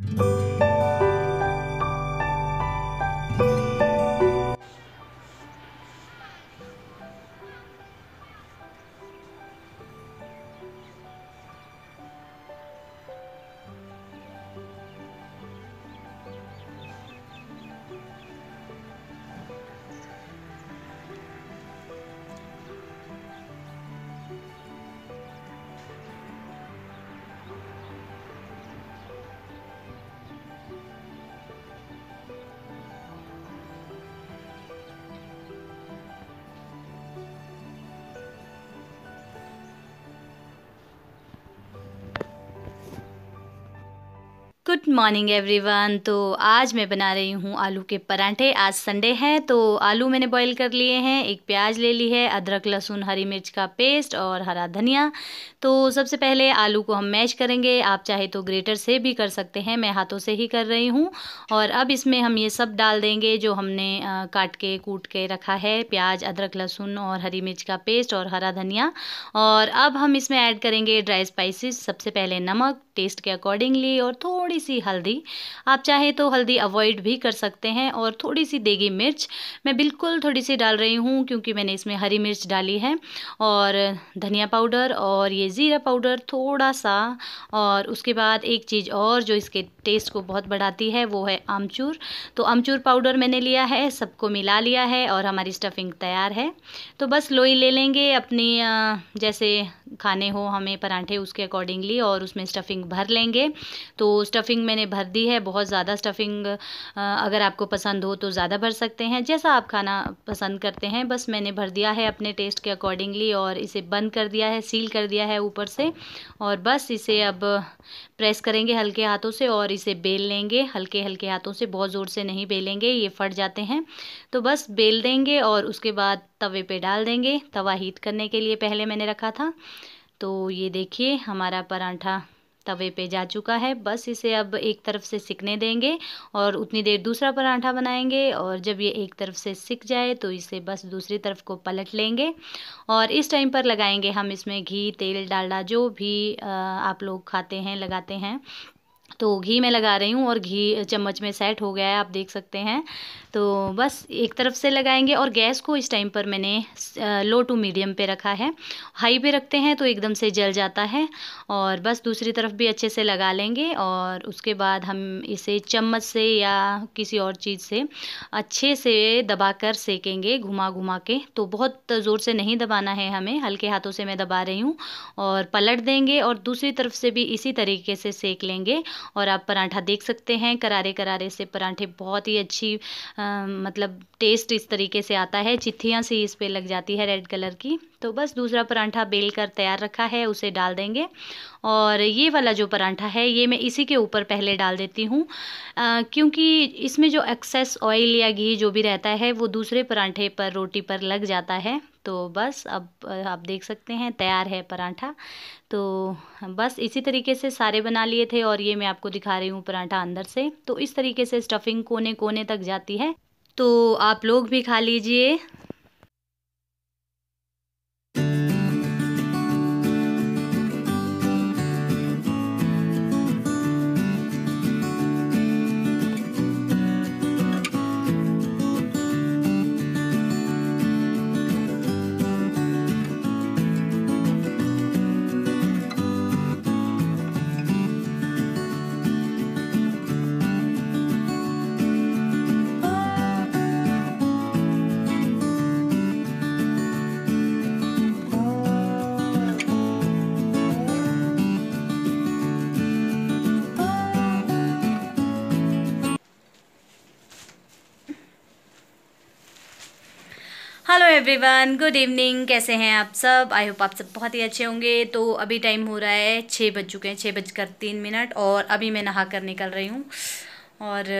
Mm-hmm. Good good morning everyone तो आज मैं बना रही हूँ आलू के परांठे आज संडे हैं तो आलू मैंने बॉईल कर लिए हैं एक प्याज ले ली है अदरक लहसुन हरी मिर्च का पेस्ट और हरा धनिया तो सबसे पहले आलू को हम मैश करेंगे आप चाहे तो ग्रेटर से भी कर सकते हैं मैं हाथों से ही कर रही हूँ और अब इसमें हम ये सब डाल देंगे जो हमने काट के कूट के रखा है प्याज अदरक लहसुन और हरी मिर्च का पेस्ट और हरा धनिया और अब हम इसमें ऐड करेंगे ड्राई स्पाइसिस सबसे पहले नमक टेस्ट के अकॉर्डिंगली और थोड़ी सी सी हल्दी आप चाहे तो हल्दी अवॉइड भी कर सकते हैं और थोड़ी सी देगी मिर्च मैं बिल्कुल थोड़ी सी डाल रही हूँ क्योंकि मैंने इसमें हरी मिर्च डाली है और धनिया पाउडर और ये ज़ीरा पाउडर थोड़ा सा और उसके बाद एक चीज़ और जो इसके टेस्ट को बहुत बढ़ाती है वो है आमचूर तो आमचूर पाउडर मैंने लिया है सबको मिला लिया है और हमारी स्टफिंग तैयार है तो बस लोई ले लेंगे अपनी जैसे खाने हो हमें परांठे उसके अकॉर्डिंगली और उसमें स्टफिंग भर लेंगे तो स्टफिंग मैंने भर दी है बहुत ज़्यादा स्टफिंग अगर आपको पसंद हो तो ज़्यादा भर सकते हैं जैसा आप खाना पसंद करते हैं बस मैंने भर दिया है अपने टेस्ट के अकॉर्डिंगली और इसे बंद कर दिया है सील कर दिया है ऊपर से और बस इसे अब प्रेस करेंगे हल्के हाथों से और इसे बेल लेंगे हल्के हल्के हाथों से बहुत ज़ोर से नहीं बेलेंगे ये फट जाते हैं तो बस बेल देंगे और उसके बाद तवे पे डाल देंगे तवा हीट करने के लिए पहले मैंने रखा था तो ये देखिए हमारा परांठा तवे पे जा चुका है बस इसे अब एक तरफ से सिकने देंगे और उतनी देर दूसरा पराठा बनाएंगे और जब ये एक तरफ से सिक जाए तो इसे बस दूसरी तरफ को पलट लेंगे और इस टाइम पर लगाएंगे हम इसमें घी तेल डालडा जो भी आप लोग खाते हैं लगाते हैं तो घी में लगा रही हूँ और घी चम्मच में सेट हो गया है आप देख सकते हैं तो बस एक तरफ से लगाएंगे और गैस को इस टाइम पर मैंने लो टू मीडियम पे रखा है हाई पे रखते हैं तो एकदम से जल जाता है और बस दूसरी तरफ भी अच्छे से लगा लेंगे और उसके बाद हम इसे चम्मच से या किसी और चीज़ से अच्छे से दबाकर सेकेंगे घुमा घुमा के तो बहुत ज़ोर से नहीं दबाना है हमें हल्के हाथों से मैं दबा रही हूँ और पलट देंगे और दूसरी तरफ से भी इसी तरीके से सेक लेंगे और आप पराठा देख सकते हैं करारे करारे से पराठे बहुत ही अच्छी आ, मतलब टेस्ट इस तरीके से आता है चिथियाँ सी इस पर लग जाती है रेड कलर की तो बस दूसरा परांठा बेल कर तैयार रखा है उसे डाल देंगे और ये वाला जो परांठा है ये मैं इसी के ऊपर पहले डाल देती हूँ क्योंकि इसमें जो एक्सेस ऑयल या घी जो भी रहता है वो दूसरे परांठे पर रोटी पर लग जाता है तो बस अब आप देख सकते हैं तैयार है पराठा तो बस इसी तरीके से सारे बना लिए थे और ये मैं आपको दिखा रही हूँ पराठा अंदर से तो इस तरीके से स्टफिंग कोने कोने तक जाती है तो आप लोग भी खा लीजिए हेलो एवरीवन गुड इवनिंग कैसे हैं आप सब आई होप आप सब बहुत ही अच्छे होंगे तो अभी टाइम हो रहा है छः बज चुके हैं छः बजकर तीन मिनट और अभी मैं नहा कर निकल रही हूँ और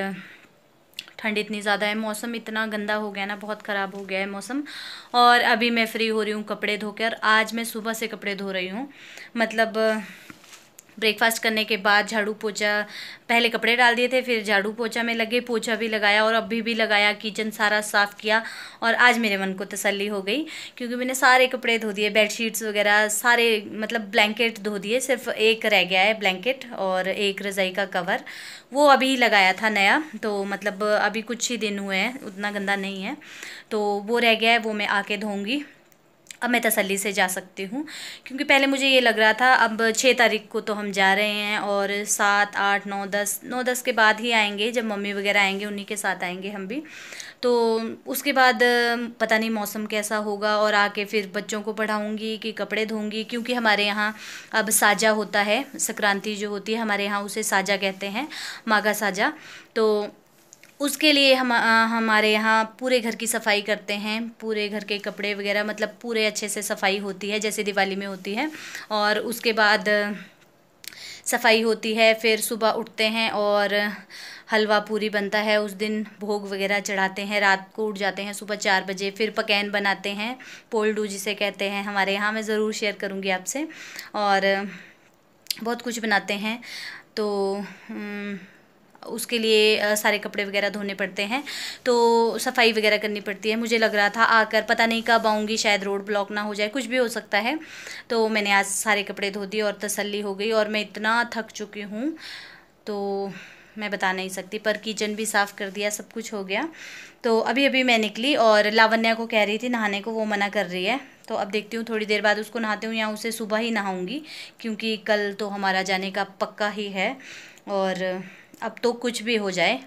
ठंड इतनी ज़्यादा है मौसम इतना गंदा हो गया ना बहुत ख़राब हो गया है मौसम और अभी मैं फ्री हो रही हूँ कपड़े धोकर आज मैं सुबह से कपड़े धो रही हूँ मतलब ब्रेकफास्ट करने के बाद झाड़ू पोछा पहले कपड़े डाल दिए थे फिर झाड़ू पोछा में लगे पोछा भी लगाया और अभी भी लगाया किचन सारा साफ़ किया और आज मेरे मन को तसल्ली हो गई क्योंकि मैंने सारे कपड़े धो दिए बेडशीट्स वगैरह सारे मतलब ब्लैंकेट धो दिए सिर्फ एक रह गया है ब्लैंकेट और एक रज़ाई का कवर वो अभी लगाया था नया तो मतलब अभी कुछ ही दिन हुए हैं उतना गंदा नहीं है तो वो रह गया है वो मैं आके धोऊँगी अब मैं तसल्ली से जा सकती हूँ क्योंकि पहले मुझे ये लग रहा था अब छः तारीख को तो हम जा रहे हैं और सात आठ नौ दस नौ दस के बाद ही आएंगे जब मम्मी वगैरह आएंगे उन्हीं के साथ आएंगे हम भी तो उसके बाद पता नहीं मौसम कैसा होगा और आके फिर बच्चों को पढ़ाऊँगी कि कपड़े धोंगी क्योंकि हमारे यहाँ अब साजा होता है संक्रांति जो होती है हमारे यहाँ उसे साजा कहते हैं माघा साजा तो उसके लिए हम हमारे यहाँ पूरे घर की सफाई करते हैं पूरे घर के कपड़े वगैरह मतलब पूरे अच्छे से सफाई होती है जैसे दिवाली में होती है और उसके बाद सफाई होती है फिर सुबह उठते हैं और हलवा पूरी बनता है उस दिन भोग वगैरह चढ़ाते हैं रात को उठ जाते हैं सुबह चार बजे फिर पकैन बनाते हैं पोल्डू जिसे कहते हैं हमारे यहाँ मैं ज़रूर शेयर करूँगी आपसे और बहुत कुछ बनाते हैं तो हम्म, उसके लिए सारे कपड़े वगैरह धोने पड़ते हैं तो सफाई वगैरह करनी पड़ती है मुझे लग रहा था आकर पता नहीं कब आऊँगी शायद रोड ब्लॉक ना हो जाए कुछ भी हो सकता है तो मैंने आज सारे कपड़े धो दिए और तसल्ली हो गई और मैं इतना थक चुकी हूँ तो मैं बता नहीं सकती पर किचन भी साफ़ कर दिया सब कुछ हो गया तो अभी अभी मैं निकली और लावण्या को कह रही थी नहाने को वो मना कर रही है तो अब देखती हूँ थोड़ी देर बाद उसको नहाती हूँ या उसे सुबह ही नहाऊंगी क्योंकि कल तो हमारा जाने का पक्का ही है और अब तो कुछ भी हो जाए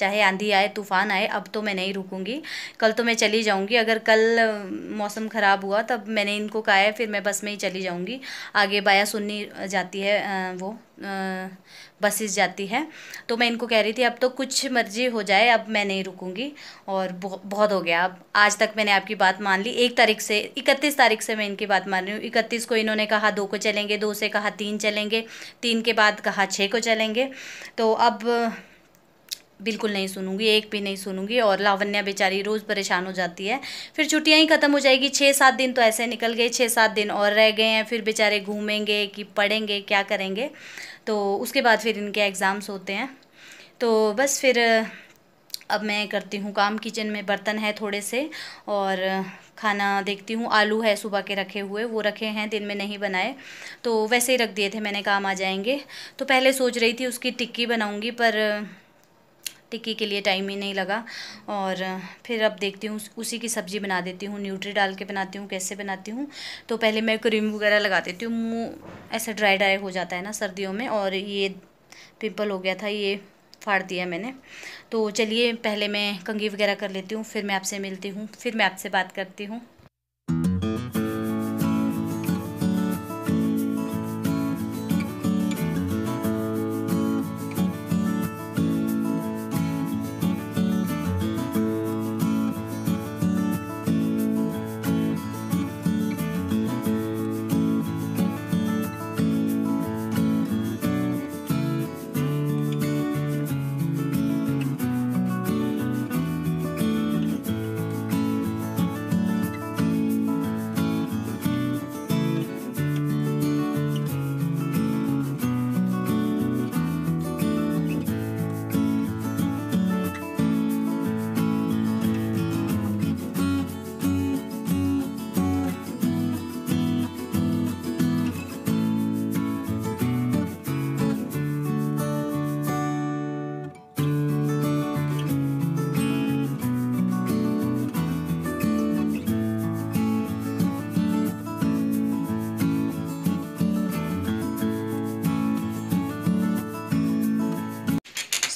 चाहे आंधी आए तूफ़ान आए अब तो मैं नहीं रुकूँगी कल तो मैं चली जाऊँगी अगर कल मौसम ख़राब हुआ तब मैंने इनको कहा है फिर मैं बस में ही चली जाऊँगी आगे बाया सुननी जाती है वो बसेस जाती है तो मैं इनको कह रही थी अब तो कुछ मर्जी हो जाए अब मैं नहीं रुकूँगी और बहुत हो गया अब आज तक मैंने आपकी बात मान ली एक तारीख से इकतीस तारीख से मैं इनकी बात मान रही हूँ इकतीस को इन्होंने कहा दो को चलेंगे दो से कहा तीन चलेंगे तीन के बाद कहा छः को चलेंगे तो अब बिल्कुल नहीं सुनूंगी एक भी नहीं सुनूंगी और लावण्या बेचारी रोज़ परेशान हो जाती है फिर छुट्टियाँ ही ख़त्म हो जाएगी छः सात दिन तो ऐसे निकल गए छः सात दिन और रह गए हैं फिर बेचारे घूमेंगे कि पढ़ेंगे क्या करेंगे तो उसके बाद फिर इनके एग्ज़ाम्स होते हैं तो बस फिर अब मैं करती हूँ काम किचन में बर्तन है थोड़े से और खाना देखती हूँ आलू है सुबह के रखे हुए वो रखे हैं दिन में नहीं बनाए तो वैसे ही रख दिए थे मैंने काम आ जाएंगे तो पहले सोच रही थी उसकी टिक्की बनाऊँगी पर टिक्की के लिए टाइम ही नहीं लगा और फिर अब देखती हूँ उसी की सब्ज़ी बना देती हूँ न्यूट्री डाल के बनाती हूँ कैसे बनाती हूँ तो पहले मैं क्रीम वगैरह लगा देती हूँ मुँह ऐसा ड्राई ड्राई हो जाता है ना सर्दियों में और ये पिंपल हो गया था ये फाड़ दिया मैंने तो चलिए पहले मैं कंगी वगैरह कर लेती हूँ फिर मैं आपसे मिलती हूँ फिर मैं आपसे बात करती हूँ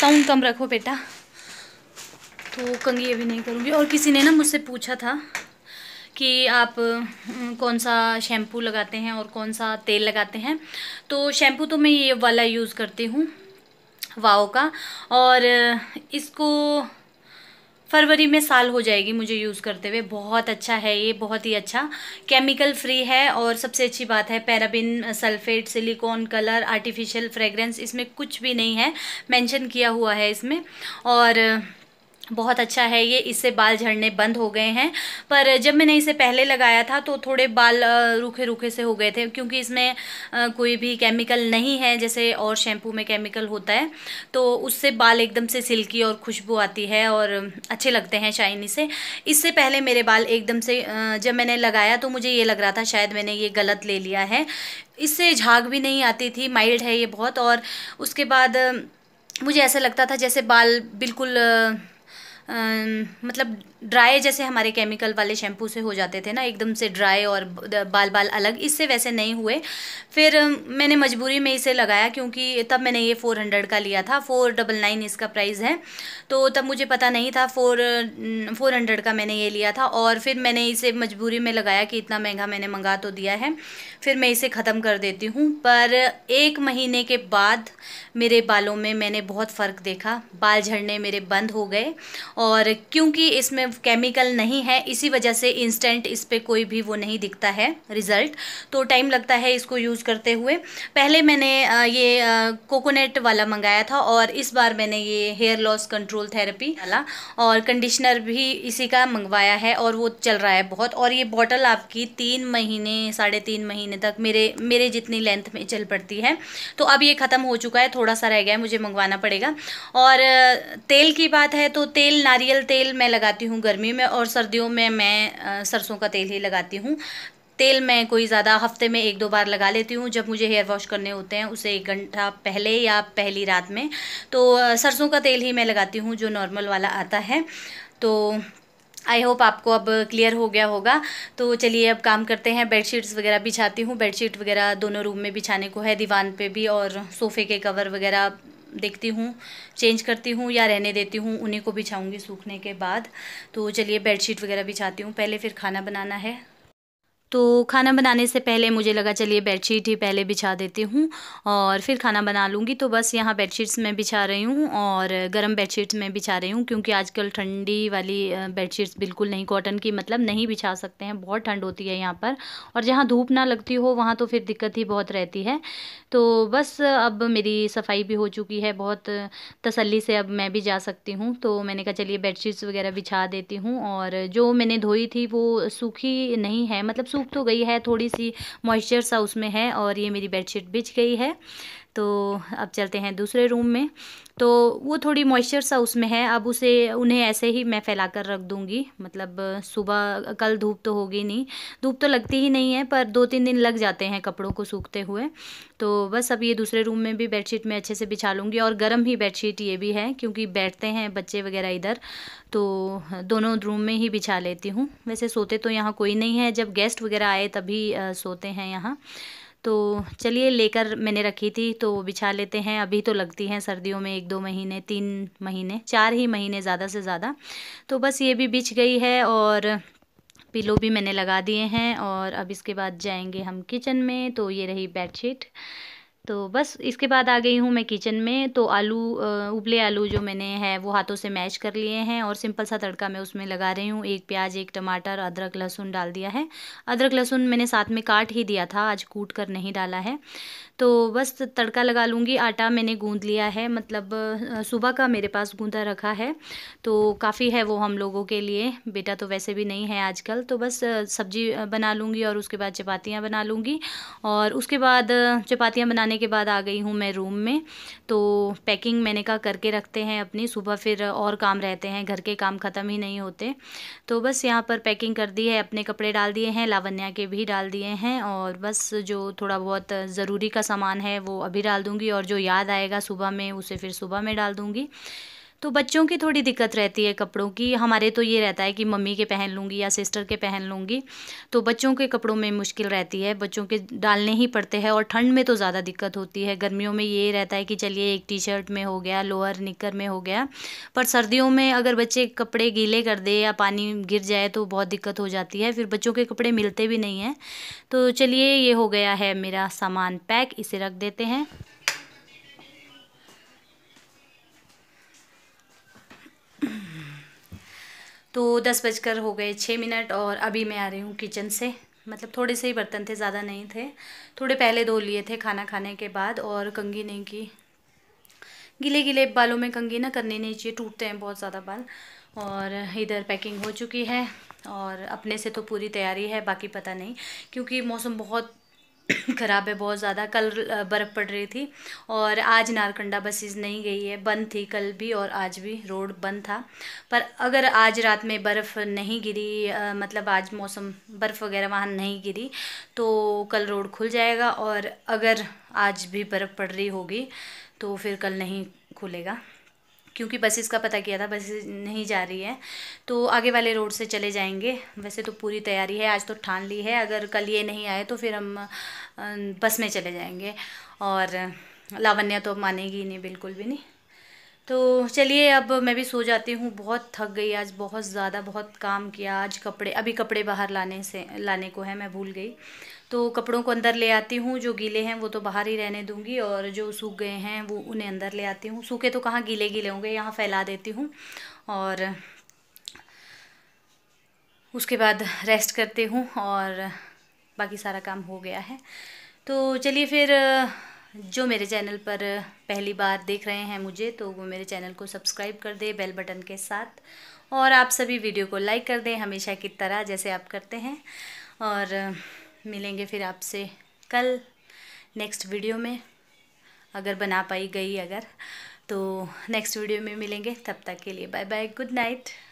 साउंड कम रखो बेटा तो कंगी अभी नहीं करूँगी और किसी ने ना मुझसे पूछा था कि आप कौन सा शैम्पू लगाते हैं और कौन सा तेल लगाते हैं तो शैम्पू तो मैं ये वाला यूज़ करती हूँ वाओ का और इसको फरवरी में साल हो जाएगी मुझे यूज़ करते हुए बहुत अच्छा है ये बहुत ही अच्छा केमिकल फ्री है और सबसे अच्छी बात है paraben sulphate silicone colour artificial fragrance इसमें कुछ भी नहीं है मेंशन किया हुआ है इसमें और बहुत अच्छा है ये इससे बाल झड़ने बंद हो गए हैं पर जब मैंने इसे पहले लगाया था तो थोड़े बाल रूखे रूखे से हो गए थे क्योंकि इसमें कोई भी केमिकल नहीं है जैसे और शैम्पू में केमिकल होता है तो उससे बाल एकदम से सिल्की और खुशबू आती है और अच्छे लगते हैं शाइनी से इससे पहले मेरे बाल एकदम से जब मैंने लगाया तो मुझे ये लग रहा था शायद मैंने ये गलत ले लिया है इससे झाग भी नहीं आती थी माइल्ड है ये बहुत और उसके बाद मुझे ऐसा लगता था जैसे बाल बिल्कुल मतलब ड्राई जैसे हमारे केमिकल वाले शैम्पू से हो जाते थे ना एकदम से ड्राई और बाल बाल अलग इससे वैसे नहीं हुए फिर मैंने मजबूरी में इसे लगाया क्योंकि तब मैंने ये फ़ोर हंड्रेड का लिया था फ़ोर डबल नाइन इसका प्राइस है तो तब मुझे पता नहीं था फ़ोर फोर हंड्रेड का मैंने ये लिया था और फिर मैंने इसे मजबूरी में लगाया कि इतना महंगा मैंने मंगा तो दिया है फिर मैं इसे ख़त्म कर देती हूँ पर एक महीने के बाद मेरे बालों में मैंने बहुत फ़र्क देखा बाल झड़ने मेरे बंद हो गए और क्योंकि इसमें केमिकल नहीं है इसी वजह से इंस्टेंट इस पर कोई भी वो नहीं दिखता है रिज़ल्ट तो टाइम लगता है इसको यूज़ करते हुए पहले मैंने ये कोकोनट वाला मंगाया था और इस बार मैंने ये हेयर लॉस कंट्रोल थेरेपी वाला और कंडीशनर भी इसी का मंगवाया है और वो चल रहा है बहुत और ये बॉटल आपकी तीन महीने साढ़े तीन महीने तक मेरे मेरे जितनी लेंथ में चल पड़ती है तो अब ये ख़त्म हो चुका है थोड़ा सा रह गया है मुझे मंगवाना पड़ेगा और तेल की बात है तो तेल नारियल तेल मैं लगाती हूँ गर्मी में और सर्दियों में मैं सरसों का तेल ही लगाती हूँ तेल मैं कोई ज़्यादा हफ्ते में एक दो बार लगा लेती हूँ जब मुझे हेयर वॉश करने होते हैं उसे एक घंटा पहले या पहली रात में तो सरसों का तेल ही मैं लगाती हूँ जो नॉर्मल वाला आता है तो आई होप आपको अब क्लियर हो गया होगा तो चलिए अब काम करते हैं बेडशीट्स वगैरह बिछाती हूँ बेडशीट वगैरह दोनों रूम में बिछाने को है दीवान पे भी और सोफ़े के कवर वगैरह देखती हूँ चेंज करती हूँ या रहने देती हूँ उन्हीं को बिछाऊँगी सूखने के बाद तो चलिए बेडशीट वगैरह बिछाती हूँ पहले फिर खाना बनाना है तो खाना बनाने से पहले मुझे लगा चलिए बेडशीट ही पहले बिछा देती हूँ और फिर खाना बना लूँगी तो बस यहाँ बेडशीट्स में बिछा रही हूँ और गर्म बेडशीट्स में बिछा रही हूँ क्योंकि आजकल ठंडी वाली बेडशीट्स बिल्कुल नहीं कॉटन की मतलब नहीं बिछा सकते हैं बहुत ठंड होती है यहाँ पर और जहाँ धूप ना लगती हो वहाँ तो फिर दिक्कत ही बहुत रहती है तो बस अब मेरी सफाई भी हो चुकी है बहुत तसली से अब मैं भी जा सकती हूँ तो मैंने कहा चलिए बेडशीट्स वगैरह बिछा देती हूँ और जो मैंने धोई थी वो सूखी नहीं है मतलब सूख सूख तो गई है थोड़ी सी मॉइस्चर सा उसमें है और ये मेरी बेडशीट बिछ गई है तो अब चलते हैं दूसरे रूम में तो वो थोड़ी मॉइस्चर सा उसमें है अब उसे उन्हें ऐसे ही मैं फैला कर रख दूँगी मतलब सुबह कल धूप तो होगी नहीं धूप तो लगती ही नहीं है पर दो तीन दिन लग जाते हैं कपड़ों को सूखते हुए तो बस अब ये दूसरे रूम में भी बेडशीट में अच्छे से बिछा लूँगी और गर्म ही बेडशीट ये भी है क्योंकि बैठते हैं बच्चे वगैरह इधर तो दोनों रूम में ही बिछा लेती हूँ वैसे सोते तो यहाँ कोई नहीं है जब गेस्ट वगैरह आए तभी सोते हैं यहाँ तो चलिए लेकर मैंने रखी थी तो बिछा लेते हैं अभी तो लगती हैं सर्दियों में एक दो महीने तीन महीने चार ही महीने ज़्यादा से ज़्यादा तो बस ये भी बिछ गई है और पिलो भी मैंने लगा दिए हैं और अब इसके बाद जाएंगे हम किचन में तो ये रही बेडशीट तो बस इसके बाद आ गई हूँ मैं किचन में तो आलू उबले आलू जो मैंने है वो हाथों से मैश कर लिए हैं और सिंपल सा तड़का मैं उसमें लगा रही हूँ एक प्याज एक टमाटर अदरक लहसुन डाल दिया है अदरक लहसुन मैंने साथ में काट ही दिया था आज कूट कर नहीं डाला है तो बस तड़का लगा लूँगी आटा मैंने गूँद लिया है मतलब सुबह का मेरे पास गूँधा रखा है तो काफ़ी है वो हम लोगों के लिए बेटा तो वैसे भी नहीं है आजकल तो बस सब्जी बना लूँगी और उसके बाद चपातियाँ बना लूँगी और उसके बाद चपातियाँ बनाने करने के बाद आ गई हूँ मैं रूम में तो पैकिंग मैंने कहा करके रखते हैं अपनी सुबह फिर और काम रहते हैं घर के काम ख़त्म ही नहीं होते तो बस यहाँ पर पैकिंग कर दी है अपने कपड़े डाल दिए हैं लावण्या के भी डाल दिए हैं और बस जो थोड़ा बहुत ज़रूरी का सामान है वो अभी डाल दूँगी और जो याद आएगा सुबह में उसे फिर सुबह में डाल दूँगी तो बच्चों की थोड़ी दिक्कत रहती है कपड़ों की हमारे तो ये रहता है कि मम्मी के पहन लूँगी या सिस्टर के पहन लूँगी तो बच्चों के कपड़ों में मुश्किल रहती है बच्चों के डालने ही पड़ते हैं और ठंड में तो ज़्यादा दिक्कत होती है गर्मियों में ये रहता है कि चलिए एक टी शर्ट में हो गया लोअर निकर में हो गया पर सर्दियों में अगर बच्चे कपड़े गीले कर दे या पानी गिर जाए तो बहुत दिक्कत हो जाती है फिर बच्चों के कपड़े मिलते भी नहीं हैं तो चलिए ये हो गया है मेरा सामान पैक इसे रख देते हैं तो दस बजकर हो गए छः मिनट और अभी मैं आ रही हूँ किचन से मतलब थोड़े से ही बर्तन थे ज़्यादा नहीं थे थोड़े पहले धो लिए थे खाना खाने के बाद और कंगी नहीं की गीले गिले बालों में कंगी ना करनी नहीं चाहिए टूटते हैं बहुत ज़्यादा बाल और इधर पैकिंग हो चुकी है और अपने से तो पूरी तैयारी है बाकी पता नहीं क्योंकि मौसम बहुत ख़राब है बहुत ज़्यादा कल बर्फ़ पड़ रही थी और आज नारकंडा बसेज नहीं गई है बंद थी कल भी और आज भी रोड बंद था पर अगर आज रात में बर्फ़ नहीं गिरी मतलब आज मौसम बर्फ़ वगैरह वहाँ नहीं गिरी तो कल रोड खुल जाएगा और अगर आज भी बर्फ़ पड़ रही होगी तो फिर कल नहीं खुलेगा क्योंकि बसेस का पता किया था बसेस नहीं जा रही है तो आगे वाले रोड से चले जाएंगे वैसे तो पूरी तैयारी है आज तो ठान ली है अगर कल ये नहीं आए तो फिर हम बस में चले जाएंगे और लावण्या तो अब मानेगी ही नहीं बिल्कुल भी नहीं तो चलिए अब मैं भी सो जाती हूँ बहुत थक गई आज बहुत ज़्यादा बहुत काम किया आज कपड़े अभी कपड़े बाहर लाने से लाने को है मैं भूल गई तो कपड़ों को अंदर ले आती हूँ जो गीले हैं वो तो बाहर ही रहने दूँगी और जो सूख गए हैं वो उन्हें अंदर ले आती हूँ सूखे तो कहाँ गीले गीले होंगे यहाँ फैला देती हूँ और उसके बाद रेस्ट करती हूँ और बाकी सारा काम हो गया है तो चलिए फिर जो मेरे चैनल पर पहली बार देख रहे हैं मुझे तो वो मेरे चैनल को सब्सक्राइब कर दें बेल बटन के साथ और आप सभी वीडियो को लाइक कर दें हमेशा की तरह जैसे आप करते हैं और मिलेंगे फिर आपसे कल नेक्स्ट वीडियो में अगर बना पाई गई अगर तो नेक्स्ट वीडियो में मिलेंगे तब तक के लिए बाय बाय गुड नाइट